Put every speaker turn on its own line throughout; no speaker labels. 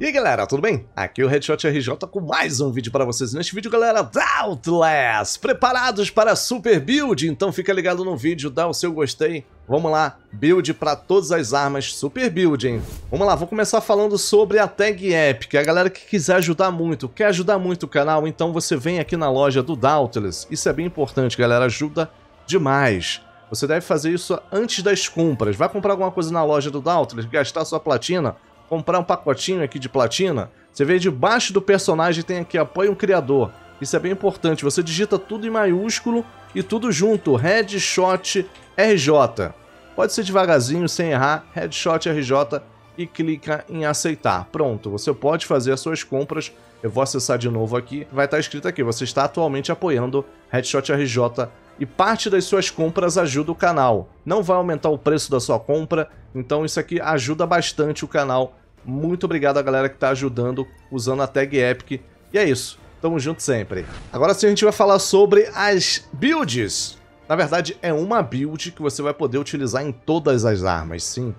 E aí galera, tudo bem? Aqui é o Headshot RJ com mais um vídeo para vocês. Neste vídeo, galera, Doubtless! preparados para super build? Então fica ligado no vídeo, dá o seu gostei. Vamos lá, build para todas as armas, super build, hein? Vamos lá, vou começar falando sobre a tag Epic. A galera que quiser ajudar muito, quer ajudar muito o canal, então você vem aqui na loja do Doubtless. Isso é bem importante, galera, ajuda demais. Você deve fazer isso antes das compras. Vai comprar alguma coisa na loja do Doubtless, gastar sua platina comprar um pacotinho aqui de platina, você vê debaixo do personagem tem aqui apoia um criador. Isso é bem importante, você digita tudo em maiúsculo e tudo junto, Headshot RJ. Pode ser devagarzinho, sem errar, Headshot RJ e clica em aceitar. Pronto, você pode fazer as suas compras. Eu vou acessar de novo aqui. Vai estar escrito aqui, você está atualmente apoiando Headshot RJ e parte das suas compras ajuda o canal. Não vai aumentar o preço da sua compra, então isso aqui ajuda bastante o canal muito obrigado a galera que tá ajudando usando a tag Epic. E é isso. Tamo junto sempre. Agora sim a gente vai falar sobre as builds. Na verdade, é uma build que você vai poder utilizar em todas as armas, sim.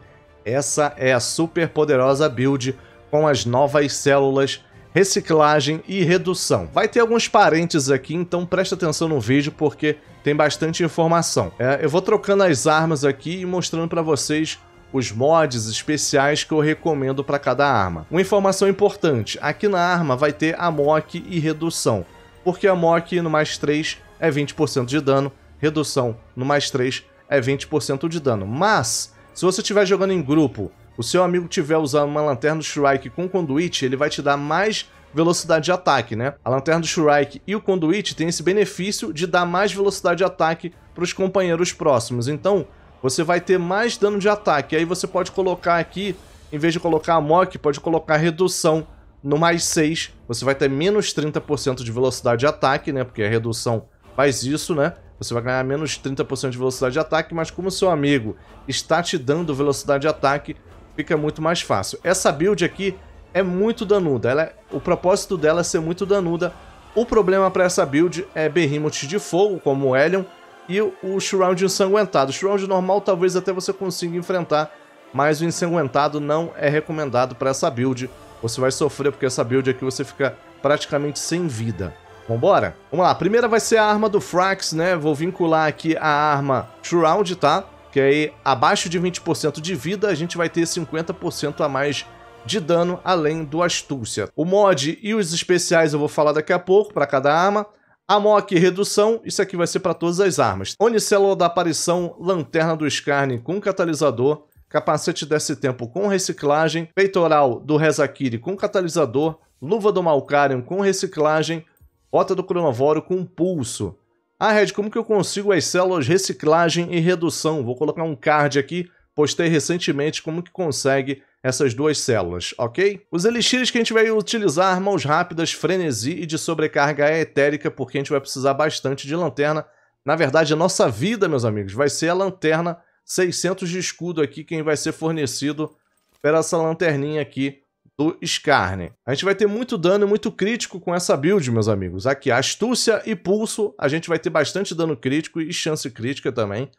Essa é a super poderosa build com as novas células, reciclagem e redução. Vai ter alguns parênteses aqui, então presta atenção no vídeo porque tem bastante informação. É, eu vou trocando as armas aqui e mostrando para vocês os mods especiais que eu recomendo para cada arma. Uma informação importante, aqui na arma vai ter a mock e redução, porque a mock no mais 3 é 20% de dano, redução no mais 3 é 20% de dano. Mas, se você estiver jogando em grupo, o seu amigo estiver usando uma Lanterna do Shrike com conduite, ele vai te dar mais velocidade de ataque, né? A Lanterna do Shrike e o conduite têm esse benefício de dar mais velocidade de ataque para os companheiros próximos. Então, você vai ter mais dano de ataque. Aí você pode colocar aqui, em vez de colocar a Mock, pode colocar redução no mais 6. Você vai ter menos 30% de velocidade de ataque, né? Porque a redução faz isso, né? Você vai ganhar menos 30% de velocidade de ataque, mas como seu amigo está te dando velocidade de ataque, fica muito mais fácil. Essa build aqui é muito danuda. Ela, é, o propósito dela é ser muito danuda. O problema para essa build é Behemoth de fogo, como o Elion, e o Shroud ensanguentado. O Shroud normal talvez até você consiga enfrentar, mas o ensanguentado não é recomendado para essa build. Você vai sofrer porque essa build aqui você fica praticamente sem vida. Vambora? Vamos lá, a primeira vai ser a arma do Frax, né? Vou vincular aqui a arma Shroud, tá? Que aí, abaixo de 20% de vida, a gente vai ter 50% a mais de dano, além do Astúcia. O mod e os especiais eu vou falar daqui a pouco para cada arma. Amok redução, isso aqui vai ser para todas as armas. Onicélula da aparição, lanterna do Scarne com catalisador, capacete desse tempo com reciclagem, peitoral do Rezakiri com catalisador, luva do Malkarion com reciclagem, bota do Cronovório com pulso. Ah, Red, como que eu consigo as células reciclagem e redução? Vou colocar um card aqui, postei recentemente como que consegue essas duas células, ok? Os elixires que a gente vai utilizar, mãos rápidas, frenesi e de sobrecarga etérica, porque a gente vai precisar bastante de lanterna. Na verdade, a nossa vida, meus amigos, vai ser a lanterna 600 de escudo aqui, quem vai ser fornecido para essa lanterninha aqui do Skarne. A gente vai ter muito dano e muito crítico com essa build, meus amigos. Aqui, astúcia e pulso, a gente vai ter bastante dano crítico e chance crítica também.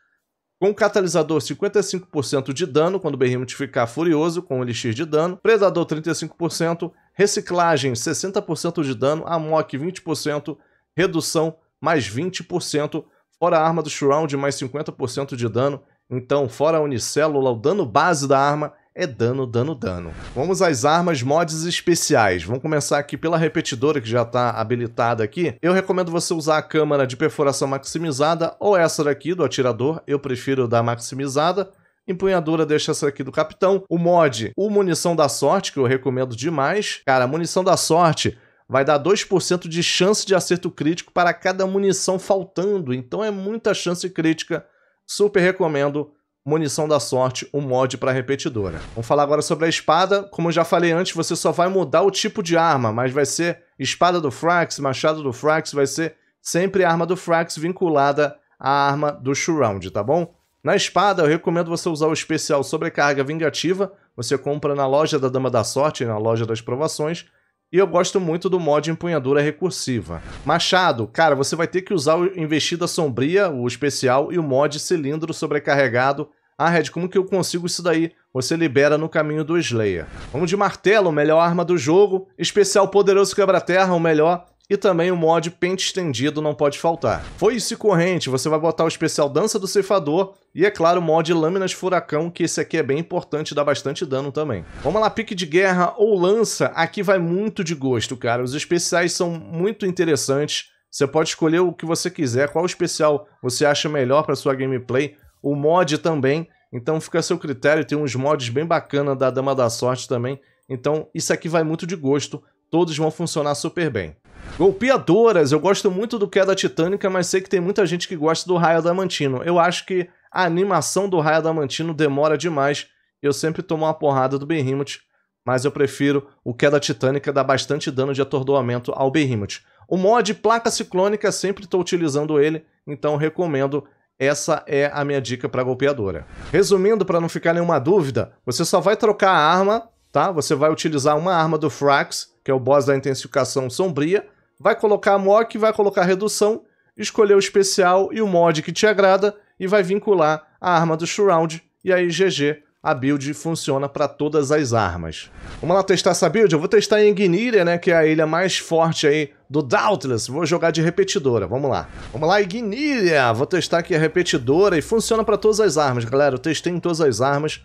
Com um catalisador 55% de dano quando o Behemoth ficar furioso com o elixir de dano, Predador 35%, Reciclagem 60% de dano, Amok 20%, Redução mais 20%, fora a arma do Shroud mais 50% de dano, então fora a unicélula, o dano base da arma é dano, dano, dano. Vamos às armas mods especiais. Vamos começar aqui pela repetidora, que já está habilitada aqui. Eu recomendo você usar a câmara de perfuração maximizada ou essa daqui do atirador. Eu prefiro da maximizada. Empunhadura deixa essa aqui do capitão. O mod, o Munição da Sorte, que eu recomendo demais. Cara, Munição da Sorte vai dar 2% de chance de acerto crítico para cada munição faltando. Então é muita chance crítica. Super recomendo Munição da Sorte, um mod para repetidora. Vamos falar agora sobre a espada. Como eu já falei antes, você só vai mudar o tipo de arma, mas vai ser espada do Frax, machado do Frax, vai ser sempre arma do Frax vinculada à arma do Shroud, tá bom? Na espada, eu recomendo você usar o especial Sobrecarga Vingativa. Você compra na loja da Dama da Sorte, na loja das Provações, e eu gosto muito do mod empunhadura recursiva. Machado, cara, você vai ter que usar o investida sombria, o especial, e o mod cilindro sobrecarregado. Ah, Red, como que eu consigo isso daí? Você libera no caminho do Slayer. Vamos de martelo, melhor arma do jogo. Especial poderoso quebra-terra, o melhor. E também o mod Pente Estendido não pode faltar. Foi isso Corrente, você vai botar o especial Dança do Ceifador e, é claro, o mod Lâminas Furacão, que esse aqui é bem importante, dá bastante dano também. Vamos lá, pique de guerra ou lança, aqui vai muito de gosto, cara. Os especiais são muito interessantes, você pode escolher o que você quiser, qual especial você acha melhor para sua gameplay, o mod também, então fica a seu critério, tem uns mods bem bacana da Dama da Sorte também, então isso aqui vai muito de gosto, todos vão funcionar super bem. Golpeadoras, eu gosto muito do Queda Titânica, mas sei que tem muita gente que gosta do Raio Adamantino. Eu acho que a animação do Raio Adamantino demora demais eu sempre tomo uma porrada do Behemoth, mas eu prefiro o Queda Titânica, dá bastante dano de atordoamento ao Behemoth. O mod Placa Ciclônica, sempre estou utilizando ele, então recomendo essa é a minha dica para golpeadora. Resumindo, para não ficar nenhuma dúvida, você só vai trocar a arma, tá? Você vai utilizar uma arma do Frax que é o boss da intensificação sombria, vai colocar a mock, vai colocar redução, escolher o especial e o mod que te agrada e vai vincular a arma do Shroud e aí GG. A build funciona para todas as armas. Vamos lá testar essa build? Eu vou testar em Igníria, né, que é a ilha mais forte aí do Doubtless. Vou jogar de repetidora, vamos lá. Vamos lá, Igníria! Vou testar aqui a repetidora e funciona para todas as armas, galera. Eu testei em todas as armas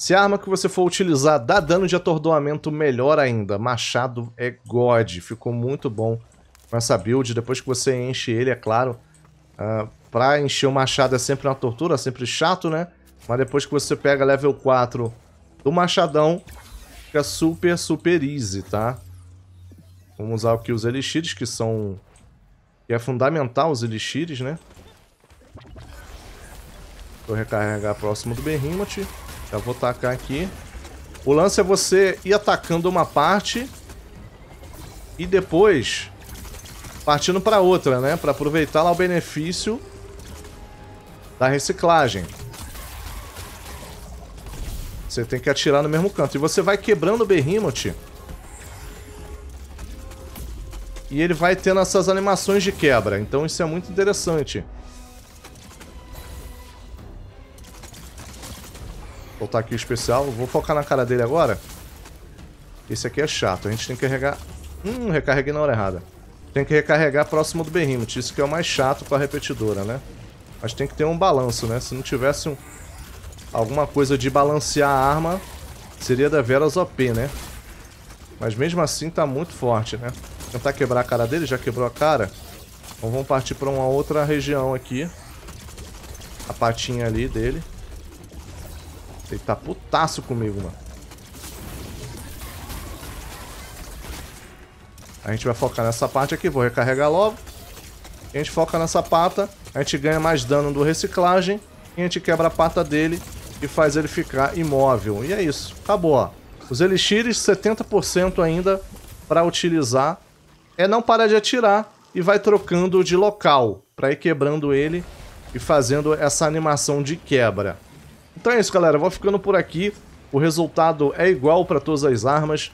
se a arma que você for utilizar dá dano de atordoamento, melhor ainda. Machado é God. Ficou muito bom com essa build. Depois que você enche ele, é claro. Uh, pra encher o machado é sempre uma tortura, sempre chato, né? Mas depois que você pega level 4 do machadão, fica super, super easy, tá? Vamos usar aqui os elixires, que são... Que é fundamental os elixires, né? Vou recarregar próximo do Behemoth. Já vou tacar aqui. O lance é você ir atacando uma parte e depois partindo para outra, né? Para aproveitar lá o benefício da reciclagem. Você tem que atirar no mesmo canto. E você vai quebrando o Behemoth. E ele vai tendo essas animações de quebra. Então isso é muito interessante. Soltar aqui o especial. Vou focar na cara dele agora. Esse aqui é chato. A gente tem que recarregar... Hum, recarreguei na hora errada. Tem que recarregar próximo do Behemoth. Isso que é o mais chato com a repetidora, né? Mas tem que ter um balanço, né? Se não tivesse um... alguma coisa de balancear a arma, seria da Veras OP, né? Mas mesmo assim tá muito forte, né? Tentar quebrar a cara dele, já quebrou a cara. Então vamos partir pra uma outra região aqui. A patinha ali dele. Ele tá putaço comigo, mano. A gente vai focar nessa parte aqui, vou recarregar logo. A gente foca nessa pata, a gente ganha mais dano do reciclagem. E a gente quebra a pata dele e faz ele ficar imóvel. E é isso, acabou, ó. Os elixires, 70% ainda para utilizar. É não parar de atirar e vai trocando de local para ir quebrando ele e fazendo essa animação de quebra. Então é isso, galera. Vou ficando por aqui. O resultado é igual para todas as armas.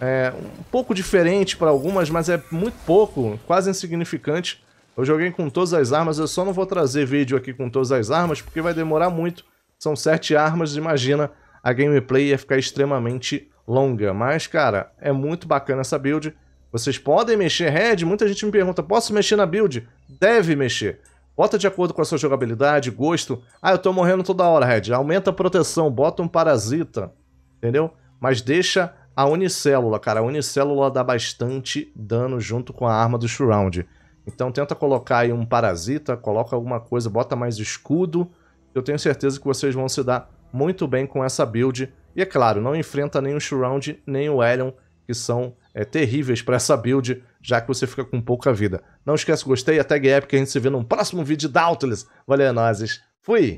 É um pouco diferente para algumas, mas é muito pouco, quase insignificante. Eu joguei com todas as armas, eu só não vou trazer vídeo aqui com todas as armas, porque vai demorar muito. São sete armas, imagina, a gameplay ia ficar extremamente longa. Mas, cara, é muito bacana essa build. Vocês podem mexer head? Muita gente me pergunta, posso mexer na build? Deve mexer. Bota de acordo com a sua jogabilidade, gosto. Ah, eu tô morrendo toda hora, Red. Aumenta a proteção, bota um parasita, entendeu? Mas deixa a unicélula, cara. A unicélula dá bastante dano junto com a arma do Shroud. Então tenta colocar aí um parasita, coloca alguma coisa, bota mais escudo. Eu tenho certeza que vocês vão se dar muito bem com essa build. E é claro, não enfrenta nem o Shroud, nem o Elion, que são é, terríveis para essa build já que você fica com pouca vida. Não esquece o gostei, a tag é, porque a gente se vê num próximo vídeo de Doubtless. Valeu, é nozes. Fui!